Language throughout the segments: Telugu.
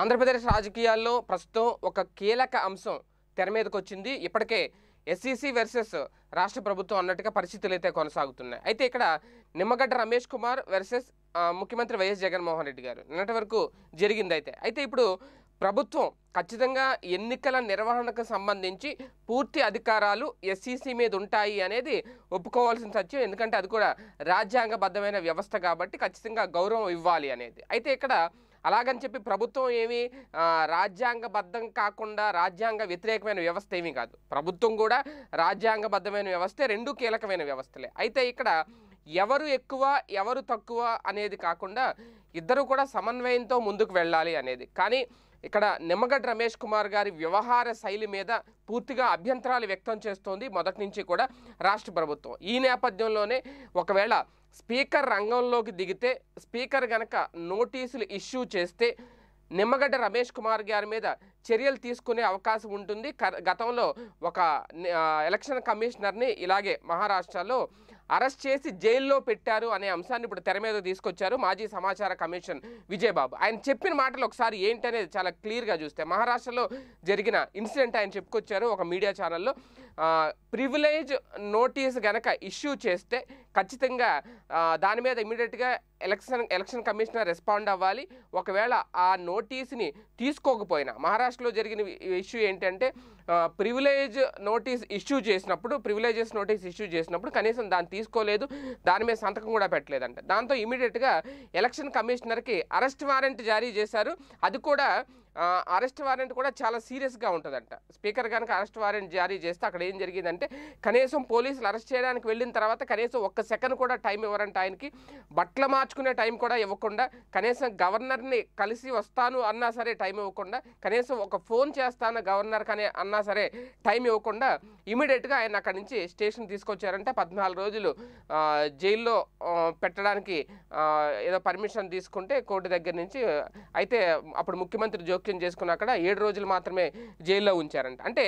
ఆంధ్రప్రదేశ్ రాజకీయాల్లో ప్రస్తుతం ఒక కీలక అంశం తెర మీదకి వచ్చింది ఇప్పటికే ఎస్సీసీ వెర్సెస్ రాష్ట్ర ప్రభుత్వం అన్నట్టుగా పరిస్థితులు అయితే కొనసాగుతున్నాయి అయితే ఇక్కడ నిమ్మగడ్డ రమేష్ కుమార్ వెర్సెస్ ముఖ్యమంత్రి వైఎస్ జగన్మోహన్ రెడ్డి గారు నిన్నటి వరకు జరిగింది అయితే అయితే ఇప్పుడు ప్రభుత్వం ఖచ్చితంగా ఎన్నికల నిర్వహణకు సంబంధించి పూర్తి అధికారాలు ఎస్సీసీ మీద ఉంటాయి అనేది ఒప్పుకోవాల్సిన సత్యం ఎందుకంటే అది కూడా రాజ్యాంగబద్ధమైన వ్యవస్థ కాబట్టి ఖచ్చితంగా గౌరవం ఇవ్వాలి అనేది అయితే ఇక్కడ అలాగని చెప్పి ప్రభుత్వం ఏమి రాజ్యాంగబద్ధం కాకుండా రాజ్యాంగ వ్యతిరేకమైన వ్యవస్థ ఏమీ కాదు ప్రభుత్వం కూడా రాజ్యాంగబద్ధమైన వ్యవస్థే రెండు కీలకమైన వ్యవస్థలే అయితే ఇక్కడ ఎవరు ఎక్కువ ఎవరు తక్కువ అనేది కాకుండా ఇద్దరు కూడా సమన్వయంతో ముందుకు వెళ్ళాలి అనేది కానీ ఇక్కడ నిమ్మగడ్డ రమేష్ కుమార్ గారి వ్యవహార శైలి మీద పూర్తిగా అభ్యంతరాలు వ్యక్తం చేస్తోంది మొదటి నుంచి కూడా రాష్ట్ర ప్రభుత్వం ఈ నేపథ్యంలోనే ఒకవేళ స్పీకర్ రంగంలోకి దిగితే స్పీకర్ గనక నోటీసులు ఇష్యూ చేస్తే నిమ్మగడ్డ రమేష్ కుమార్ గారి మీద చర్యలు తీసుకునే అవకాశం ఉంటుంది గతంలో ఒక ఎలక్షన్ కమిషనర్ని ఇలాగే మహారాష్ట్రలో అరెస్ట్ చేసి జైల్లో పెట్టారు అనే అంశాన్ని ఇప్పుడు తెర మీద తీసుకొచ్చారు మాజీ సమాచార కమిషన్ విజయబాబు ఆయన చెప్పిన మాటలు ఒకసారి ఏంటనేది చాలా క్లియర్గా చూస్తే మహారాష్ట్రలో జరిగిన ఇన్సిడెంట్ ఆయన చెప్పుకొచ్చారు ఒక మీడియా ఛానల్లో ప్రివిలేజ్ నోటీస్ గనక ఇష్యూ చేస్తే ఖచ్చితంగా దాని మీద ఇమీడియట్గా ఎలక్షన్ ఎలక్షన్ కమిషనర్ రెస్పాండ్ అవ్వాలి ఒకవేళ ఆ నోటీస్ని తీసుకోకపోయినా మహారాష్ట్రలో జరిగిన ఇష్యూ ఏంటంటే ప్రివిలేజ్ నోటీస్ ఇష్యూ చేసినప్పుడు ప్రివిలేజెస్ నోటీస్ ఇష్యూ చేసినప్పుడు కనీసం దాన్ని తీసుకోలేదు దాని మీద సంతకం కూడా పెట్టలేదంట దాంతో ఇమీడియట్గా ఎలక్షన్ కమిషనర్కి అరెస్ట్ వారెంట్ జారీ చేశారు అది కూడా అరెస్ట్ వారెంట్ కూడా చాలా సీరియస్గా ఉంటుందంట స్పీకర్ కనుక అరెస్ట్ వారెంట్ జారీ చేస్తే అక్కడ ఏం జరిగిందంటే కనీసం పోలీసులు అరెస్ట్ చేయడానికి వెళ్ళిన తర్వాత కనీసం ఒక్క సెకండ్ కూడా టైం ఇవ్వరంట ఆయనకి బట్టలు మార్చుకునే టైం కూడా ఇవ్వకుండా కనీసం గవర్నర్ని కలిసి వస్తాను అన్నా సరే టైం ఇవ్వకుండా కనీసం ఒక ఫోన్ చేస్తాను గవర్నర్ కానీ అన్నా సరే టైం ఇవ్వకుండా ఇమీడియట్గా ఆయన అక్కడి నుంచి స్టేషన్ తీసుకొచ్చారంటే పద్నాలుగు రోజులు జైల్లో పెట్టడానికి ఏదో పర్మిషన్ తీసుకుంటే కోర్టు దగ్గర నుంచి అయితే అప్పుడు ముఖ్యమంత్రి జోక్యం చేసుకున్నాక అక్కడ ఏడు రోజులు మాత్రమే జైల్లో ఉంచారంట అంటే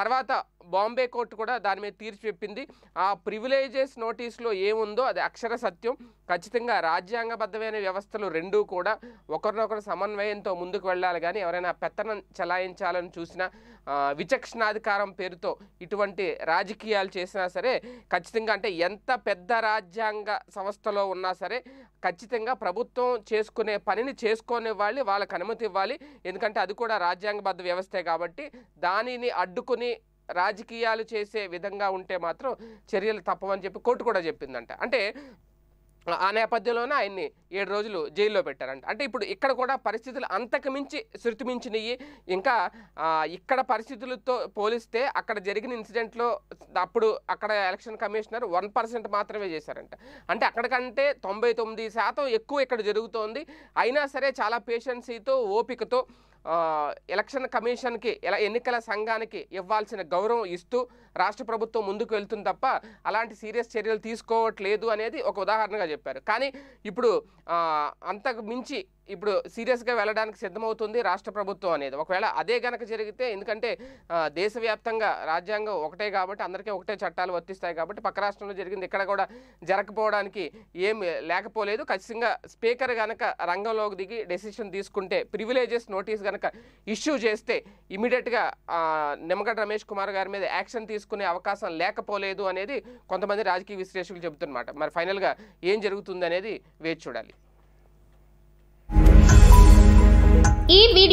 తర్వాత బాంబే కోర్టు కూడా దాని మీద తీర్చి చెప్పింది ఆ ప్రివిలేజెస్ నోటీస్లో ఏముందో అది అక్షర సత్యం ఖచ్చితంగా రాజ్యాంగబద్ధమైన వ్యవస్థలు రెండూ కూడా ఒకరినొకరు సమన్వయంతో ముందుకు వెళ్ళాలి కానీ ఎవరైనా పెత్తనం చలాయించాలని చూసినా విచక్షణాధికారం పేరుతో ఇటువంటి రాజకీయాలు చేసినా సరే ఖచ్చితంగా అంటే ఎంత పెద్ద రాజ్యాంగ సంస్థలో ఉన్నా సరే ఖచ్చితంగా ప్రభుత్వం చేసుకునే పనిని చేసుకునే వాళ్ళు అనుమతి ఇవ్వాలి ఎందుకంటే అది కూడా రాజ్యాంగబద్ధ వ్యవస్థే కాబట్టి దానిని అడ్డుకుని రాజకీయాలు చేసే విధంగా ఉంటే మాత్రం చర్యలు తప్పవని చెప్పి కోర్టు కూడా చెప్పిందంట అంటే ఆ నేపథ్యంలోనే ఆయన్ని ఏడు రోజులు జైల్లో పెట్టారంట అంటే ఇప్పుడు ఇక్కడ కూడా పరిస్థితులు అంతకు మించి శృతిమించినవి ఇంకా ఇక్కడ పరిస్థితులతో పోలిస్తే అక్కడ జరిగిన ఇన్సిడెంట్లో అప్పుడు అక్కడ ఎలక్షన్ కమిషనర్ వన్ పర్సెంట్ మాత్రమే చేశారంట అంటే అక్కడికంటే తొంభై తొమ్మిది శాతం ఎక్కువ ఇక్కడ జరుగుతోంది అయినా సరే చాలా పేషెన్సీతో ఓపికతో ఎలక్షన్ కమిషన్కి ఎలా ఎన్నికల సంఘానికి ఇవ్వాల్సిన గౌరవం ఇస్తూ రాష్ట్ర ప్రభుత్వం ముందుకు వెళ్తుంది తప్ప అలాంటి సీరియస్ చర్యలు తీసుకోవట్లేదు అనేది ఒక ఉదాహరణగా చెప్పారు కానీ ఇప్పుడు అంతకు మించి ఇప్పుడు సీరియస్గా వెళ్ళడానికి సిద్ధమవుతుంది రాష్ట్ర ప్రభుత్వం అనేది ఒకవేళ అదే గనక జరిగితే ఎందుకంటే దేశవ్యాప్తంగా రాజ్యాంగం ఒకటే కాబట్టి అందరికీ ఒకటే చట్టాలు వర్తిస్తాయి కాబట్టి పక్క రాష్ట్రంలో జరిగింది ఇక్కడ కూడా జరగకపోవడానికి ఏం లేకపోలేదు ఖచ్చితంగా స్పీకర్ గనక రంగంలోకి దిగి డెసిషన్ తీసుకుంటే ప్రివిలేజెస్ నోటీస్ గనక ఇష్యూ చేస్తే ఇమీడియట్గా నిమ్మగడ్ రమేష్ కుమార్ గారి మీద యాక్షన్ తీసుకునే అవకాశం లేకపోలేదు అనేది కొంతమంది రాజకీయ విశ్లేషకులు చెబుతున్నమాట మరి ఫైనల్గా ఏం జరుగుతుంది అనేది వేచి చూడాలి